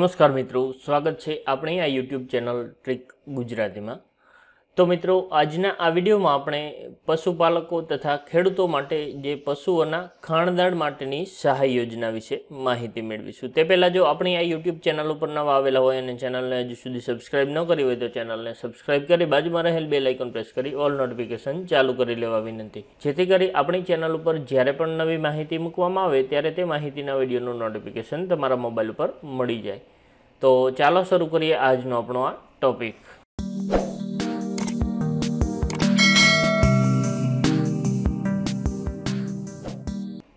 નમસ્કાર મિત્રો સ્વાગત છે આપણી આ યુટ્યુબ ચેનલ ટ્રીક ગુજરાતીમાં તો મિત્રો આજના આ વિડીયોમાં આપણે પશુપાલકો તથા ખેડૂતો માટે જે પશુઓના ખાણદાણ માટેની સહાય યોજના વિશે માહિતી મેળવીશું તે પહેલાં જો આપણી આ યુટ્યુબ ચેનલ ઉપર નવા આવેલા હોય અને ચેનલને હજુ સુધી સબસ્ક્રાઇબ ન કરી હોય તો ચેનલને સબસ્ક્રાઇબ કરી બાજુમાં રહેલ બે લાઇકન પ્રેસ કરી ઓલ નોટિફિકેશન ચાલુ કરી લેવા વિનંતી જેથી કરી આપણી ચેનલ ઉપર જ્યારે પણ નવી માહિતી મૂકવામાં આવે ત્યારે તે માહિતીના વિડીયોનું નોટિફિકેશન તમારા મોબાઈલ ઉપર મળી જાય તો ચાલો શરૂ કરીએ આજનો આપણો આ ટોપિક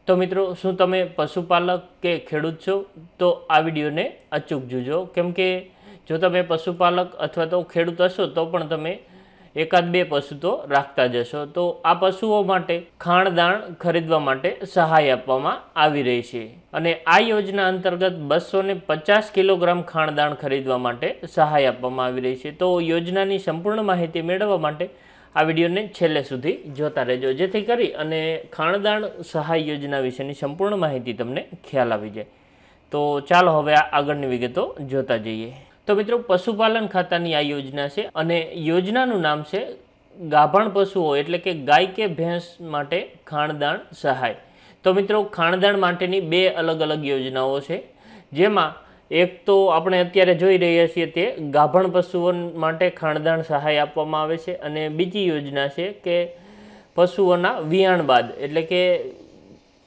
તો મિત્રો શું તમે પશુપાલક કે ખેડૂત છો તો આ વિડીયોને અચૂક જોજો કેમ કે જો તમે પશુપાલક અથવા તો ખેડૂત હશો તો પણ તમે એકાદ બે પશુ તો રાખતા જશો તો આ પશુઓ માટે ખાણદાણ ખરીદવા માટે સહાય આપવામાં આવી રહી છે અને આ યોજના અંતર્ગત બસો ને પચાસ કિલોગ્રામ ખાણદાણ ખરીદવા માટે સહાય આપવામાં આવી રહી છે તો યોજનાની સંપૂર્ણ માહિતી મેળવવા માટે આ વિડીયોને છેલ્લે સુધી જોતા રહેજો જેથી કરી અને ખાણદાણ સહાય યોજના વિશેની સંપૂર્ણ માહિતી તમને ખ્યાલ આવી જાય તો ચાલો હવે આગળની વિગતો જોતા જઈએ તો મિત્રો પશુપાલન ખાતાની આ યોજના છે અને યોજનાનું નામ છે ગાભણ પશુઓ એટલે કે ગાય કે ભેંસ માટે ખાણદાણ સહાય તો મિત્રો ખાણદાણ માટેની બે અલગ અલગ યોજનાઓ છે જેમાં એક તો આપણે અત્યારે જોઈ રહ્યા છીએ તે ગાભણ પશુઓ માટે ખાણદાણ સહાય આપવામાં આવે છે અને બીજી યોજના છે કે પશુઓના વિયાણ બાદ એટલે કે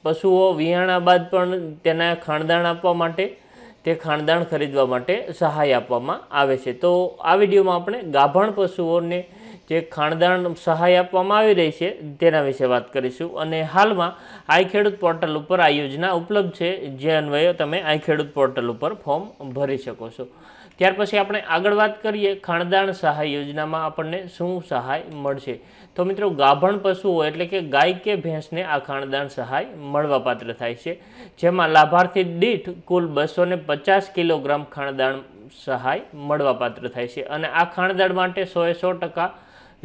પશુઓ વિયાણા બાદ પણ તેના ખાણદાણ આપવા માટે તે ખાણદાણ ખરીદવા માટે સહાય આપવામાં આવે છે તો આ વિડીયોમાં આપણે ગાભણ પશુઓને જે ખાણદાણ સહાય આપવામાં આવી રહી છે તેના વિશે વાત કરીશું અને હાલમાં આઈ ખેડૂત પોર્ટલ ઉપર આ યોજના ઉપલબ્ધ છે જે અન્વયે તમે આઈ ખેડૂત પોર્ટલ ઉપર ફોર્મ ભરી શકો છો ત્યાર પછી આપણે આગળ વાત કરીએ ખાણદાણ સહાય યોજનામાં આપણને શું સહાય મળશે તો મિત્રો ગાભણ પશુઓ એટલે કે ગાય કે ભેંસને આ ખાણદાણ સહાય મળવાપાત્ર થાય છે જેમાં લાભાર્થી દીઠ કુલ બસો કિલોગ્રામ ખાણદાણ સહાય મળવાપાત્ર થાય છે અને આ ખાણદાણ માટે સોએ સો ટકા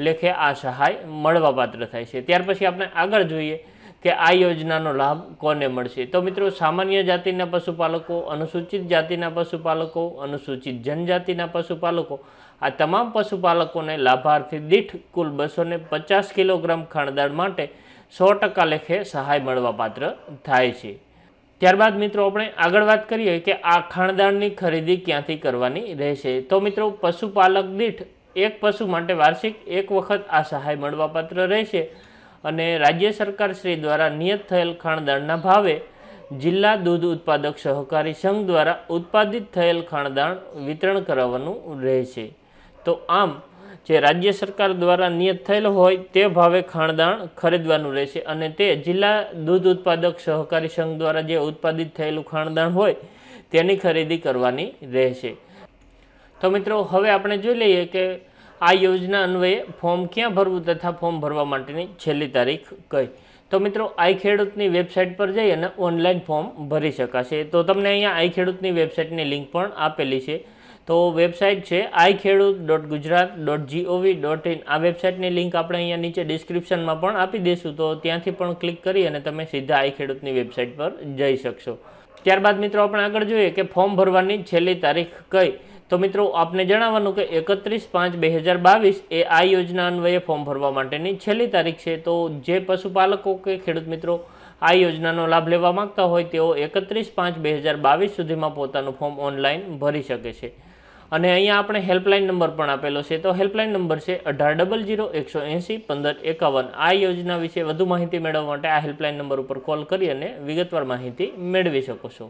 લેખે આ સહાય મળવાપાત્ર થાય છે ત્યાર પછી આપણે આગળ જોઈએ કે આ યોજનાનો લાભ કોને મળશે તો મિત્રો સામાન્ય જાતિના પશુપાલકો અનુસૂચિત જાતિના પશુપાલકો અનુસૂચિત જનજાતિના પશુપાલકો આ તમામ પશુપાલકોને લાભાર્થી દીઠ કુલ બસો પચાસ કિલોગ્રામ ખાણદાળ માટે સો ટકા લેખે સહાય મળવાપાત્ર થાય છે ત્યારબાદ મિત્રો આપણે આગળ વાત કરીએ કે આ ખાણદાણની ખરીદી ક્યાંથી કરવાની રહેશે તો મિત્રો પશુપાલક દીઠ એક પશુ માટે વાર્ષિક એક વખત આ સહાય મળવાપાત્ર રહેશે અને રાજ્ય સરકાર શ્રી દ્વારા નિયત થયેલ ખાણદાણના ભાવે જિલ્લા દૂધ ઉત્પાદક સહકારી સંઘ દ્વારા ઉત્પાદિત થયેલ ખાણદાણ વિતરણ કરાવવાનું રહેશે તો આમ જે રાજ્ય સરકાર દ્વારા નિયત થયેલ હોય તે ભાવે ખાણદાણ ખરીદવાનું રહેશે અને તે જિલ્લા દૂધ ઉત્પાદક સહકારી સંઘ દ્વારા જે ઉત્પાદિત થયેલું ખાણદાણ હોય તેની ખરીદી કરવાની રહેશે તો મિત્રો હવે આપણે જોઈ લઈએ કે આ યોજના અન્વયે ફોર્મ ક્યાં ભરવું તથા ફોર્મ ભરવા માટેની છેલ્લી તારીખ કઈ તો મિત્રો આઈ ખેડૂતની વેબસાઇટ પર જઈ અને ઓનલાઈન ફોર્મ ભરી શકાશે તો તમને અહીંયા આઈ ખેડૂતની વેબસાઇટની લિંક પણ આપેલી છે તો વેબસાઇટ છે i Khedut dot Gujarat dot G O V dot in આ વેબસાઇટની લિંક આપણે અહીંયા નીચે ડિસ્ક્રિપ્શનમાં પણ આપી દઈશું તો ત્યાંથી પણ ક્લિક કરી અને તમે સીધા આઈ ખેડૂતની વેબસાઇટ પર જઈ શકશો ત્યારબાદ મિત્રો આપણે આગળ જોઈએ કે ફોર્મ ભરવાની છેલ્લી તારીખ કઈ તો મિત્રો આપને જણાવવાનું કે એકત્રીસ પાંચ બે હજાર બાવીસ એ આ યોજના અન્વયે ફોર્મ ભરવા માટેની છેલ્લી તારીખ છે તો જે પશુપાલકો કે ખેડૂત મિત્રો આ યોજનાનો લાભ લેવા માગતા હોય તેઓ એકત્રીસ પાંચ બે હજાર બાવીસ સુધીમાં પોતાનું ફોર્મ ઓનલાઈન ભરી શકે છે અને અહીંયા આપણે હેલ્પલાઇન નંબર પણ આપેલો છે તો હેલ્પલાઇન નંબર છે અઢાર ડબલ જીરો એકસો એંસી પંદર એકાવન આ યોજના વિશે વધુ માહિતી મેળવવા માટે આ હેલ્પલાઇન નંબર ઉપર કોલ કરી અને વિગતવાર માહિતી મેળવી શકો છો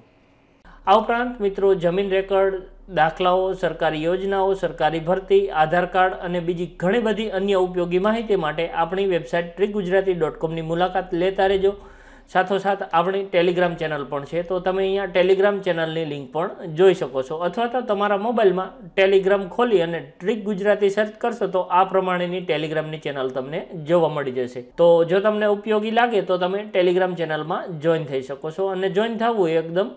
આ ઉપરાંત મિત્રો જમીન રેકર્ડ દાખલાઓ સરકારી યોજનાઓ સરકારી ભરતી આધાર કાર્ડ અને બીજી ઘણી બધી અન્ય ઉપયોગી માહિતી માટે આપણી વેબસાઇટ ટ્રી ગુજરાતી ડોટ કોમની મુલાકાત લેતા રહેજો સાથોસાથ આપણી ટેલિગ્રામ ચેનલ પણ છે તો તમે અહીંયા ટેલિગ્રામ ચેનલની લિંક પણ જોઈ શકો છો અથવા તો તમારા મોબાઈલમાં ટેલિગ્રામ ખોલી અને ટ્રીક ગુજરાતી સર્ચ કરશો તો આ પ્રમાણેની ટેલિગ્રામની ચેનલ તમને જોવા મળી જશે તો જો તમને ઉપયોગી લાગે તો તમે ટેલિગ્રામ ચેનલમાં જોઈન થઈ શકો છો અને જોઈન થવું એકદમ